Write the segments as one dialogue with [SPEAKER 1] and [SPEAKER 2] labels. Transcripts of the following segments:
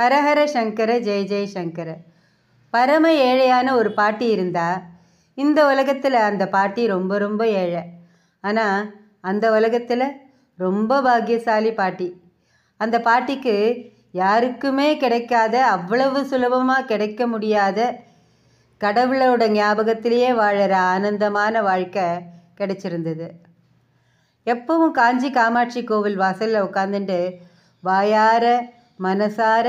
[SPEAKER 1] ஹரஹர சங்கர ஜெய ஜெய சங்கர பரம ஏழையான ஒரு பாட்டி இருந்தால் இந்த உலகத்தில் அந்த பாட்டி ரொம்ப ரொம்ப ஏழை ஆனால் அந்த உலகத்தில் ரொம்ப பாக்கியசாலி பாட்டி அந்த பாட்டிக்கு யாருக்குமே கிடைக்காத அவ்வளவு சுலபமாக கிடைக்க முடியாத கடவுளோட ஞாபகத்திலேயே வாழற ஆனந்தமான வாழ்க்கை கிடைச்சிருந்தது எப்பவும் காஞ்சி காமாட்சி கோவில் வாசலில் உட்காந்துட்டு வாயார மனசார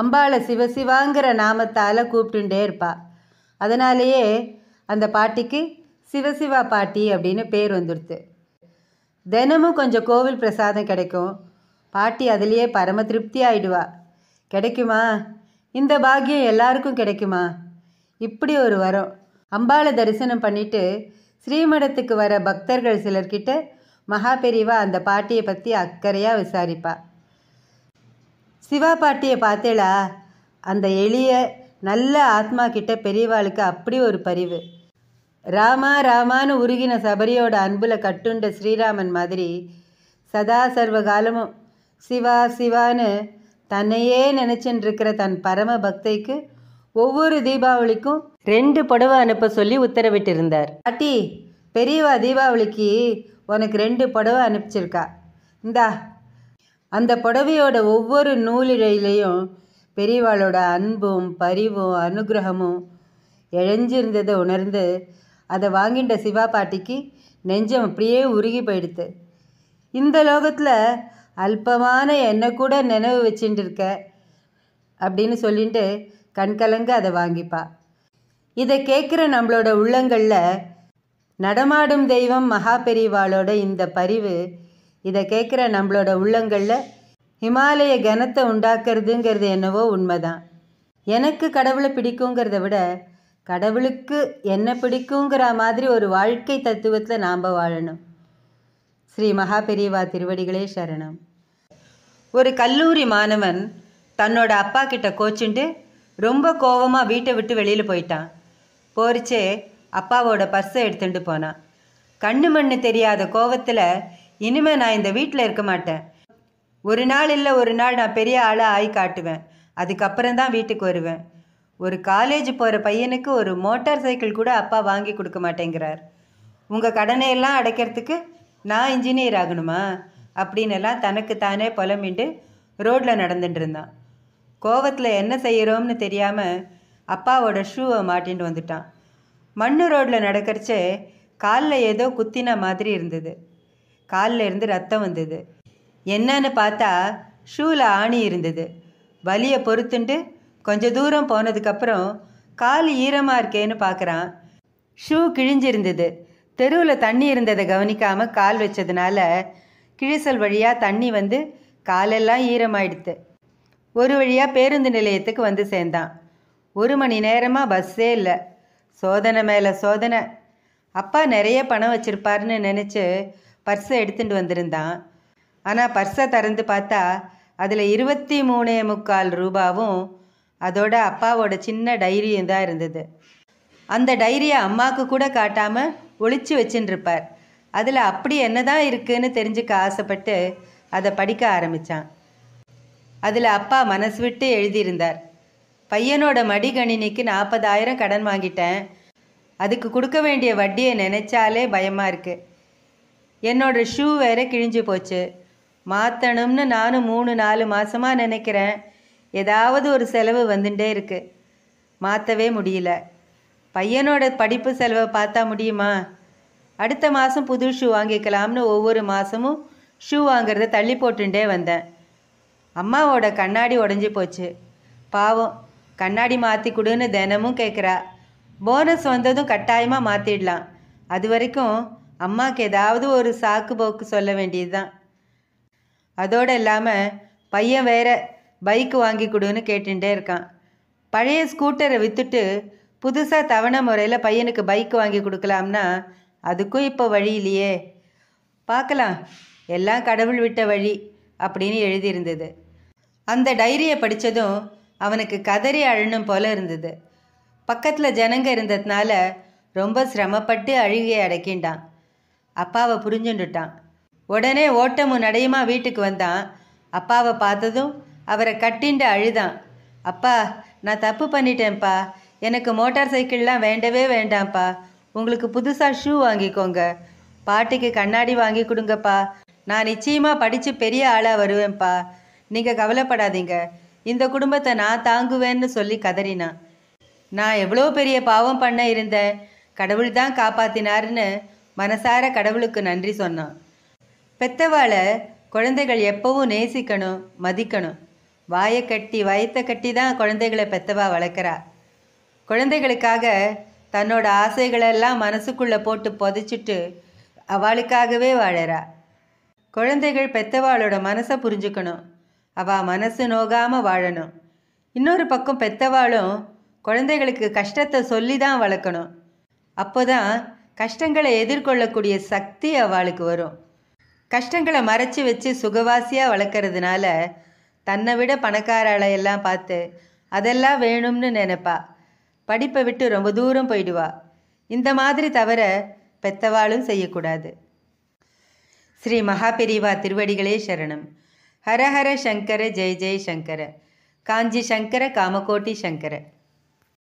[SPEAKER 1] அம்பாளை சிவசிவாங்கிற நாமத்தால் கூப்பிட்டுட்டே இருப்பாள் அதனாலேயே அந்த பாட்டிக்கு சிவசிவா பாட்டி அப்படின்னு பேர் வந்துடுது தினமும் கொஞ்சம் கோவில் பிரசாதம் கிடைக்கும் பாட்டி அதுலேயே பரம திருப்தி ஆயிடுவா கிடைக்குமா இந்த பாக்கியம் எல்லாருக்கும் கிடைக்குமா இப்படி ஒரு வரம் அம்பாளை தரிசனம் பண்ணிட்டு ஸ்ரீமடத்துக்கு வர பக்தர்கள் சிலர்கிட்ட மகா பெரிவா அந்த பாட்டியை பற்றி அக்கறையாக விசாரிப்பாள் சிவா பாட்டியை பார்த்தேளா அந்த எளிய நல்ல ஆத்மா கிட்ட பெரியவாளுக்கு அப்படி ஒரு பரிவு ராமா ராமான்னு உருகின சபரியோட அன்பில் கட்டுண்ட ஸ்ரீராமன் மாதிரி சதா சர்வ காலமும் சிவா சிவான்னு தன்னையே நினச்சின்னு இருக்கிற தன் பரம பக்தைக்கு ஒவ்வொரு தீபாவளிக்கும் ரெண்டு புடவை அனுப்ப சொல்லி உத்தரவிட்டிருந்தார் பாட்டி பெரியவா தீபாவளிக்கு உனக்கு ரெண்டு புடவை அனுப்பிச்சிருக்கா இந்தா அந்த புடவையோட ஒவ்வொரு நூலிழையிலையும் பெரியவாளோட அன்பும் பரிவும் அனுகிரகமும் இழைஞ்சிருந்ததை உணர்ந்து அதை வாங்கிட்ட சிவா பாட்டிக்கு நெஞ்சம் அப்படியே உருகி போயிடுத்து இந்த லோகத்தில் அல்பமான என்னை கூட நினைவு வச்சுட்டு இருக்க அப்படின்னு சொல்லிட்டு கண்கலங்க அதை வாங்கிப்பா இதை கேட்குற நம்மளோட உள்ளங்களில் நடமாடும் தெய்வம் மகா பெரிவாளோட இந்த பரிவு இதை கேட்குற நம்மளோட உள்ளங்களில் ஹிமாலய கனத்தை உண்டாக்குறதுங்கிறது என்னவோ உண்மைதான் எனக்கு கடவுளை பிடிக்குங்கிறத விட கடவுளுக்கு என்ன பிடிக்குங்கிற மாதிரி ஒரு வாழ்க்கை தத்துவத்தில் நாம் வாழணும் ஸ்ரீ மகாபெரியவா திருவடிகளே சரணம் ஒரு கல்லூரி மாணவன் தன்னோட அப்பா கிட்ட கோச்சுண்டு ரொம்ப கோவமாக வீட்டை விட்டு வெளியில் போயிட்டான் போரிச்சே அப்பாவோட பர்ஸை எடுத்துட்டு போனான் கண்ணு மண்ணு தெரியாத கோவத்தில் இனிமே நான் இந்த வீட்டில் இருக்க மாட்டேன் ஒரு நாள் இல்லை ஒரு நாள் நான் பெரிய ஆளாக ஆகி காட்டுவேன் அதுக்கப்புறம் தான் வீட்டுக்கு வருவேன் ஒரு காலேஜ் போகிற பையனுக்கு ஒரு மோட்டார் சைக்கிள் கூட அப்பா வாங்கி கொடுக்க மாட்டேங்கிறார் உங்கள் கடனையெல்லாம் அடைக்கிறதுக்கு நான் இன்ஜினியர் ஆகணுமா அப்படின்னு எல்லாம் தனக்கு தானே புலமிண்டு ரோட்டில் நடந்துட்டு இருந்தான் கோவத்தில் என்ன செய்கிறோம்னு தெரியாமல் அப்பாவோட ஷூவை மாட்டின்னு வந்துட்டான் மண்ணு ரோட்டில் நடக்கிறச்சே காலில் ஏதோ குத்தின மாதிரி இருந்தது காலில் இருந்து ரத்தம் வந்தது என்னன்னு பார்த்தா ஷூவில் ஆணி இருந்தது வலியை பொறுத்துண்டு கொஞ்சம் தூரம் போனதுக்கப்புறம் கால் ஈரமாக இருக்கேன்னு பார்க்குறான் ஷூ கிழிஞ்சிருந்தது தெருவில் தண்ணி இருந்ததை கவனிக்காமல் கால் வச்சதுனால கிழிசல் வழியாக தண்ணி வந்து காலெல்லாம் ஈரமாயிடுத்து ஒரு வழியாக பேருந்து நிலையத்துக்கு வந்து சேர்ந்தான் ஒரு மணி நேரமாக பஸ்ஸே இல்லை சோதனை மேலே சோதனை அப்பா நிறைய பணம் வச்சுருப்பாருன்னு நினச்சி பர்ஸை எடுத்துட்டு வந்திருந்தான் ஆனால் பர்ஸை திறந்து பார்த்தா அதில் இருபத்தி மூணே முக்கால் ரூபாவும் அதோட அப்பாவோட சின்ன டைரியும் தான் இருந்தது அந்த டைரியை அம்மாவுக்கு கூட காட்டாமல் ஒழிச்சு வச்சுட்டுருப்பார் அதில் அப்படி என்ன தான் இருக்குன்னு தெரிஞ்சுக்க ஆசைப்பட்டு அதை படிக்க ஆரம்பித்தான் அதில் அப்பா மனசு விட்டு எழுதியிருந்தார் பையனோட மடிகணினிக்கு நாற்பதாயிரம் கடன் வாங்கிட்டேன் அதுக்கு கொடுக்க வேண்டிய வட்டியை நினைச்சாலே பயமாக இருக்குது என்னோடய ஷூ வேறு கிழிஞ்சு போச்சு மாற்றணும்னு நானும் மூணு நாலு மாதமாக நினைக்கிறேன் ஏதாவது ஒரு செலவு வந்துட்டே இருக்குது மாற்றவே முடியல பையனோட படிப்பு செலவை பார்த்தா முடியுமா அடுத்த மாதம் புது ஷூ வாங்கிக்கலாம்னு ஒவ்வொரு மாதமும் ஷூ வாங்கிறத தள்ளி போட்டுட்டே வந்தேன் அம்மாவோட கண்ணாடி உடஞ்சி போச்சு பாவம் கண்ணாடி மாற்றி கொடுன்னு தினமும் கேட்குறா போனஸ் வந்ததும் கட்டாயமாக மாற்றிடலாம் அது வரைக்கும் அம்மாவுக்கு ஏதாவது ஒரு சாக்கு போக்கு சொல்ல வேண்டியது தான் அதோடு இல்லாமல் பையன் வேற பைக்கு வாங்கி கொடுன்னு கேட்டுகிட்டே இருக்கான் பழைய ஸ்கூட்டரை விற்றுட்டு புதுசாக தவணை முறையில் பையனுக்கு பைக் வாங்கி கொடுக்கலாம்னா அதுக்கும் இப்போ வழி இல்லையே பார்க்கலாம் எல்லாம் கடவுள் விட்ட வழி அப்படின்னு எழுதியிருந்தது அந்த டைரியை படித்ததும் அவனுக்கு கதறி அழணும் போல இருந்தது பக்கத்தில் ஜனங்க இருந்ததுனால ரொம்ப சிரமப்பட்டு அழுகையை அடக்கின்றான் அப்பாவை புரிஞ்சுண்டுட்டான் உடனே ஓட்டமும் நடையுமா வீட்டுக்கு வந்தான் அப்பாவை பார்த்ததும் அவரை கட்டிண்டு அழுதான் அப்பா நான் தப்பு பண்ணிட்டேன்ப்பா எனக்கு மோட்டார் சைக்கிள்லாம் வேண்டவே வேண்டாம்ப்பா உங்களுக்கு புதுசாக ஷூ வாங்கிக்கோங்க பாட்டிக்கு கண்ணாடி வாங்கி கொடுங்கப்பா நான் நிச்சயமாக படித்து பெரிய ஆளாக வருவேன்ப்பா நீங்கள் கவலைப்படாதீங்க இந்த குடும்பத்தை நான் தாங்குவேன்னு சொல்லி கதறினான் நான் எவ்வளோ பெரிய பாவம் பண்ண இருந்தேன் கடவுள் தான் காப்பாத்தினாருன்னு மனசார கடவுளுக்கு நன்றி சொன்னான் பெத்தவாளை குழந்தைகள் எப்பவும் நேசிக்கணும் மதிக்கணும் வாயை கட்டி வயத்தை கட்டி தான் குழந்தைகளை பெத்தவா வளர்க்குறா குழந்தைகளுக்காக தன்னோட ஆசைகளெல்லாம் மனசுக்குள்ளே போட்டு புதைச்சிட்டு அவளுக்காகவே வாழறா குழந்தைகள் பெத்தவாளோட மனசை புரிஞ்சுக்கணும் அவள் மனசு நோகாமல் வாழணும் இன்னொரு பக்கம் பெத்தவாளும் குழந்தைகளுக்கு கஷ்டத்தை சொல்லி தான் வளர்க்கணும் அப்போ தான் கஷ்டங்களை எதிர்கொள்ளக்கூடிய சக்தி அவளுக்கு வரும் கஷ்டங்களை மறைச்சி வச்சு சுகவாசியாக வளர்க்குறதுனால தன்னை விட எல்லாம் பார்த்து அதெல்லாம் வேணும்னு நினைப்பா படிப்பை விட்டு ரொம்ப தூரம் போயிடுவா இந்த மாதிரி தவிர பெத்தவாளும் செய்யக்கூடாது ஸ்ரீ மகாபெரிவா திருவடிகளே சரணம் ஹரஹர சங்கர ஜெய் ஜெய் சங்கர காஞ்சி சங்கர காமகோட்டி சங்கர